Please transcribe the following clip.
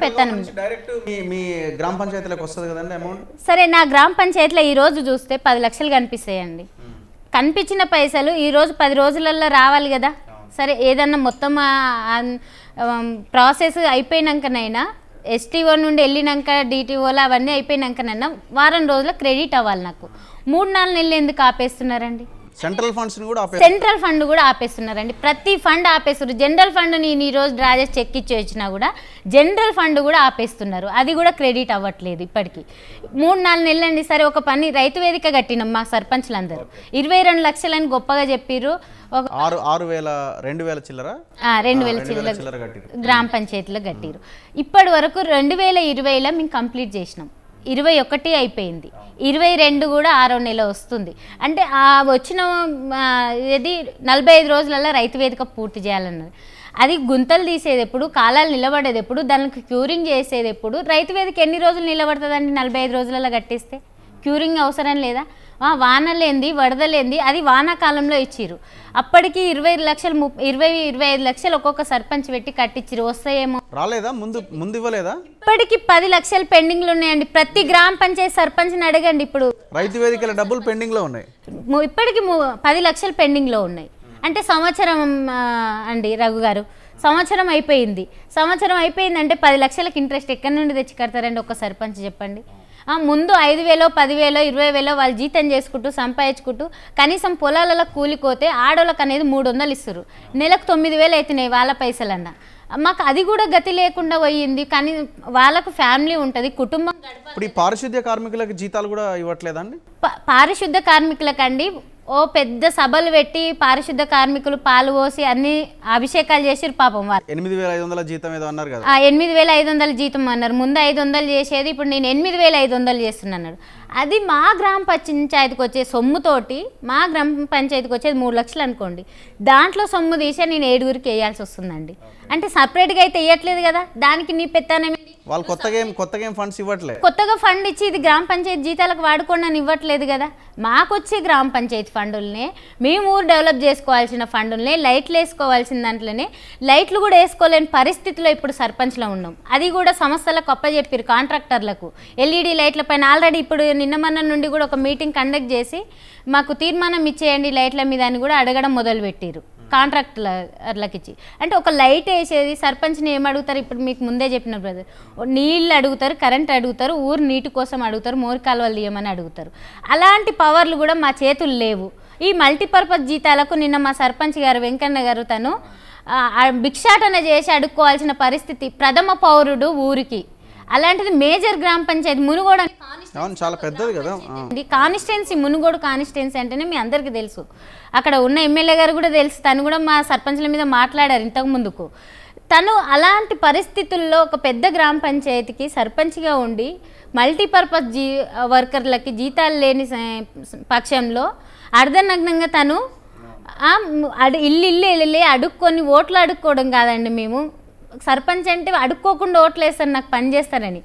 ప్రభుత్వం గ్రామ పంచాయతీలకు వస్తుంది కదండి అమౌంట్ సరే నా గ్రామ పంచాయతీలో ఈ రోజు చూస్తే పది లక్షలు కనిపిస్తాయండి కనిపించిన పైసలు ఈ రోజు పది రోజులలో రావాలి కదా సరే ఏదన్నా మొత్తం ప్రాసెస్ అయిపోయినాకనైనా ఎస్టీఓ నుండి వెళ్ళినాక డిటిఓలు అవన్నీ అయిపోయినాకనైనా వారం రోజుల క్రెడిట్ అవ్వాలి నాకు మూడు నాలుగు నెలలు ఎందుకు ఆపేస్తున్నారండి సెంట్రల్ ఫండ్స్ కూడా సెంట్రల్ ఫండ్ కూడా ఆపేస్తున్నారండి ప్రతి ఫండ్ ఆపేస్తున్నారు జనరల్ ఫండ్ నేను ఈ రోజు డ్రా చెక్ ఇచ్చి వచ్చినా కూడా జనరల్ ఫండ్ కూడా ఆపేస్తున్నారు అది కూడా క్రెడిట్ అవ్వట్లేదు ఇప్పటికీ మూడు నాలుగు నెలలండి సరే ఒక పని రైతు వేదిక కట్టినాం మా సర్పంచ్లందరూ ఇరవై రెండు లక్షలని గొప్పగా చెప్పారు వేల రెండు వేల గ్రామ పంచాయతీలో కట్టిరు ఇప్పటి వరకు రెండు వేల ఇరవైలో మేము కంప్లీట్ చేసినాం ఇరవై ఒకటి అయిపోయింది ఇరవై రెండు కూడా ఆరో నెల వస్తుంది అంటే ఆ వచ్చిన ఇది నలభై ఐదు రోజులలో రైతు వేదిక పూర్తి చేయాలన్నది అది గుంతలు తీసేది ఎప్పుడు కాలాలు నిలబడేది ఎప్పుడు దానికి క్యూరింగ్ చేసేది ఎప్పుడు రైతు వేదిక ఎన్ని రోజులు నిలబడుతుందండి నలభై ఐదు రోజులలో కట్టిస్తే క్యూరింగ్ అవసరం లేదా వానలేంది వరదలేంది అది వానాకాలంలో ఇచ్చిరు అప్పటికి ఇరవై లక్షలు ఇరవై ఇరవై ఐదు లక్షలు ఒక్కొక్క సర్పంచ్ పెట్టి కట్టించారు వస్తాయేమో రాలేదా ముందు ముందు ఇవ్వలేదా ఇప్పటికి పది లక్షలు పెండింగ్ లో ఉన్నాయండి ప్రతి గ్రామ పంచాయతీ సర్పంచ్ అడగండి ఇప్పుడు రైతు వేదికల డబ్బులు పెండింగ్ లో ఉన్నాయి ఇప్పటికి పది లక్షలు పెండింగ్ లో ఉన్నాయి అంటే సంవత్సరం అండి రఘు గారు సంవత్సరం అయిపోయింది సంవత్సరం అయిపోయిందంటే పది లక్షలకు ఇంట్రెస్ట్ ఎక్కడి నుండి తెచ్చి కడతారండి ఒక సర్పంచ్ చెప్పండి ముందు ఐదు వేలో పదివేలో ఇరవై వేలో వాళ్ళు జీతం చేసుకుంటూ సంపాదించుకుంటూ కనీసం పొలాలలో కూలిపోతే ఆడోళ్ళకి అనేది మూడు వందలు ఇస్తారు నెలకు తొమ్మిది వేలు అవుతున్నాయి వాళ్ళ పైసలన్న మాకు అది కూడా గతి లేకుండా పోయింది కానీ వాళ్ళకు ఫ్యామిలీ ఉంటుంది కుటుంబం ఇప్పుడు ఈ పారిశుద్ధ్య కార్మికులకు జీతాలు కూడా ఇవ్వట్లేదండి పారిశుద్ధ్య కార్మికులకండి ఓ పెద్ద సభలు పెట్టి పారిశుద్ధ కార్మికులు పాలు పోసి అన్ని అభిషేకాలు చేసిరు పాపం వారు ఎనిమిది వేల ఐదు వందల జీతం ఏదో అన్నారు కదా ఎనిమిది వేల ఐదు వందల జీతం అన్నారు ముందు ఐదు వందలు చేసేది ఇప్పుడు నేను ఎనిమిది వేల ఐదు వందలు చేస్తున్నాను అది మా గ్రామ పంచాయతీకి వచ్చే సొమ్ముతోటి మా గ్రామ పంచాయతీకి వచ్చేది మూడు లక్షలు అనుకోండి దాంట్లో సొమ్ము తీసే నేను ఏడుగురికి వేయాల్సి వస్తుందండి అంటే సపరేట్గా అయితే వేయట్లేదు కదా దానికి నీ పెత్తానేమి వాళ్ళు కొత్తగా ఏం కొత్తగా ఏం ఫండ్స్ ఇవ్వట్లేదు కొత్తగా ఫండ్ ఇచ్చి ఇది గ్రామ పంచాయతీ జీతాలకు వాడుకోండి అని ఇవ్వట్లేదు కదా మాకు వచ్చే గ్రామ పంచాయతీ ఫండుల్నే మేము ఊరు డెవలప్ చేసుకోవాల్సిన ఫండుల్నే లైట్లు వేసుకోవాల్సిన దాంట్లోనే లైట్లు కూడా వేసుకోలేని పరిస్థితిలో ఇప్పుడు సర్పంచ్లో ఉన్నాం అది కూడా సంస్థలకు అప్పచెప్పారు కాంట్రాక్టర్లకు ఎల్ఈడి లైట్ల పైన ఆల్రెడీ ఇప్పుడు నిన్న మన నుండి కూడా ఒక మీటింగ్ కండక్ట్ చేసి మాకు తీర్మానం ఇచ్చేయండి లైట్ల మీద అని కూడా అడగడం మొదలుపెట్టారు కాంట్రాక్టర్లకు ఇచ్చి అంటే ఒక లైట్ వేసేది సర్పంచ్ని ఏం అడుగుతారు ఇప్పుడు మీకు ముందే చెప్పిన బ్రదర్ నీళ్ళు అడుగుతారు కరెంట్ అడుగుతారు ఊరు నీటి కోసం అడుగుతారు మోరి కాలువలు తీయమని అడుగుతారు అలాంటి పవర్లు కూడా మా చేతులు లేవు ఈ మల్టీపర్పస్ జీతాలకు నిన్న మా సర్పంచ్ గారు వెంకన్న గారు తను భిక్షాటన చేసి అడుక్కోవాల్సిన పరిస్థితి ప్రథమ పౌరుడు ఊరికి అలాంటిది మేజర్ గ్రామ పంచాయతీ మునుగోడ చాలా పెద్దది కదా కానిస్టెన్సీ మునుగోడు కానిస్టెన్సీ అంటేనే మీ అందరికీ తెలుసు అక్కడ ఉన్న ఎమ్మెల్యే గారు కూడా తెలుసు తను కూడా మా సర్పంచ్ల మీద మాట్లాడారు ఇంతకు ముందుకు తను అలాంటి పరిస్థితుల్లో ఒక పెద్ద గ్రామ పంచాయతీకి సర్పంచ్గా ఉండి మల్టీపర్పస్ జీ వర్కర్లకి జీతాలు లేని పక్షంలో అర్ధనగ్నంగా తను ఇల్లు ఇల్లు వెళ్ళి అడుక్కొని ఓట్లు అడుక్కోవడం కాదండి మేము సర్పంచ్ అంటే అడుక్కోకుండా ఓట్లేస్తారు నాకు పని చేస్తారని